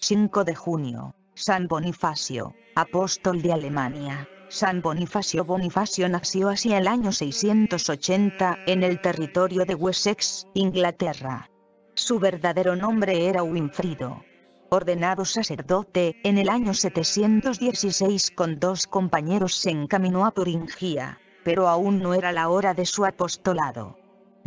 5 de junio, San Bonifacio, apóstol de Alemania. San Bonifacio Bonifacio nació hacia el año 680 en el territorio de Wessex, Inglaterra. Su verdadero nombre era Winfrido. Ordenado sacerdote, en el año 716 con dos compañeros se encaminó a Turingia, pero aún no era la hora de su apostolado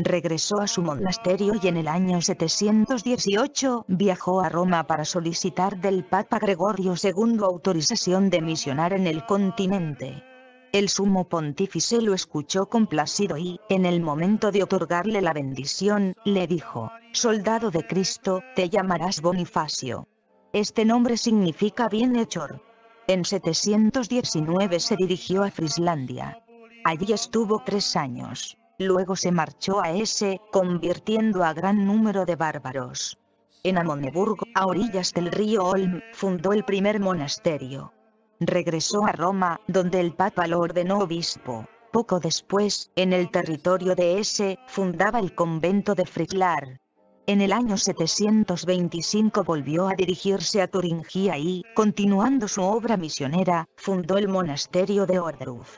regresó a su monasterio y en el año 718 viajó a Roma para solicitar del Papa Gregorio II autorización de misionar en el continente. El sumo pontífice lo escuchó complacido y, en el momento de otorgarle la bendición, le dijo, «Soldado de Cristo, te llamarás Bonifacio. Este nombre significa bienhechor». En 719 se dirigió a Frislandia. Allí estuvo tres años. Luego se marchó a Ese, convirtiendo a gran número de bárbaros. En Amoneburgo, a orillas del río Olm, fundó el primer monasterio. Regresó a Roma, donde el Papa lo ordenó obispo. Poco después, en el territorio de Ese, fundaba el convento de Friclar. En el año 725 volvió a dirigirse a Turingia y, continuando su obra misionera, fundó el monasterio de Ordruf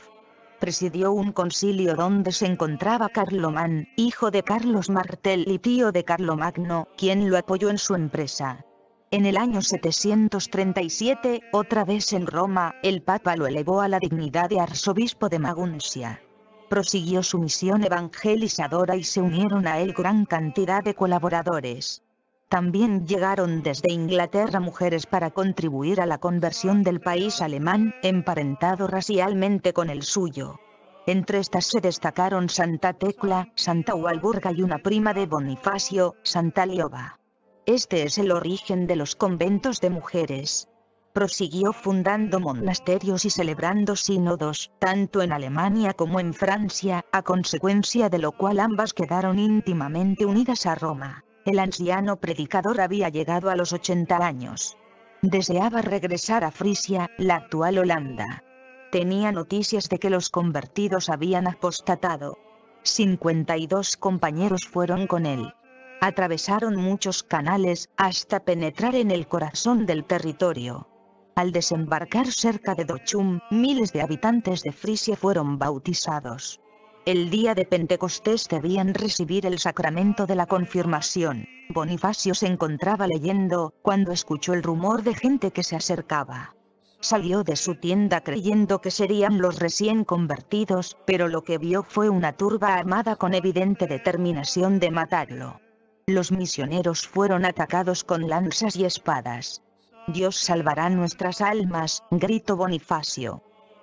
presidió un concilio donde se encontraba Carlomán, hijo de Carlos Martel y tío de Carlomagno, quien lo apoyó en su empresa. En el año 737, otra vez en Roma, el Papa lo elevó a la dignidad de arzobispo de Maguncia. Prosiguió su misión evangelizadora y se unieron a él gran cantidad de colaboradores. También llegaron desde Inglaterra mujeres para contribuir a la conversión del país alemán, emparentado racialmente con el suyo. Entre estas se destacaron Santa Tecla, Santa Walburga y una prima de Bonifacio, Santa Lioba. Este es el origen de los conventos de mujeres. Prosiguió fundando monasterios y celebrando sínodos, tanto en Alemania como en Francia, a consecuencia de lo cual ambas quedaron íntimamente unidas a Roma. El anciano predicador había llegado a los 80 años. Deseaba regresar a Frisia, la actual Holanda. Tenía noticias de que los convertidos habían apostatado. 52 compañeros fueron con él. Atravesaron muchos canales hasta penetrar en el corazón del territorio. Al desembarcar cerca de Dochum, miles de habitantes de Frisia fueron bautizados. El día de Pentecostés debían recibir el sacramento de la confirmación. Bonifacio se encontraba leyendo, cuando escuchó el rumor de gente que se acercaba. Salió de su tienda creyendo que serían los recién convertidos, pero lo que vio fue una turba armada con evidente determinación de matarlo. Los misioneros fueron atacados con lanzas y espadas. Dios salvará nuestras almas, gritó Bonifacio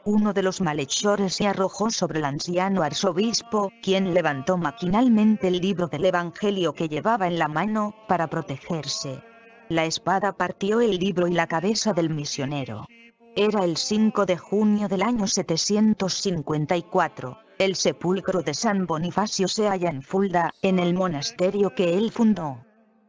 uno de los malhechores se arrojó sobre el anciano arzobispo, quien levantó maquinalmente el libro del Evangelio que llevaba en la mano, para protegerse. La espada partió el libro y la cabeza del misionero. Era el 5 de junio del año 754. El sepulcro de San Bonifacio se halla en Fulda, en el monasterio que él fundó.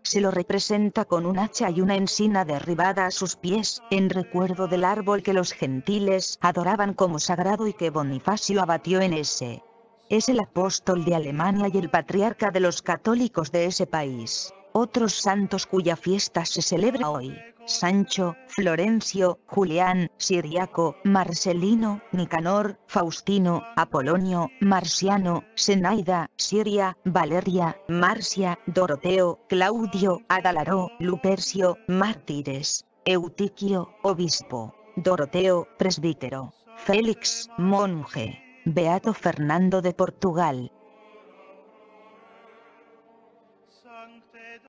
Se lo representa con un hacha y una encina derribada a sus pies, en recuerdo del árbol que los gentiles adoraban como sagrado y que Bonifacio abatió en ese. Es el apóstol de Alemania y el patriarca de los católicos de ese país. Otros santos cuya fiesta se celebra hoy. Sancho, Florencio, Julián, Siriaco, Marcelino, Nicanor, Faustino, Apolonio, Marciano, Senaida, Siria, Valeria, Marcia, Doroteo, Claudio, Adalaro, Lupercio, Mártires, Eutiquio, Obispo, Doroteo, Presbítero, Félix, Monje, Beato Fernando de Portugal,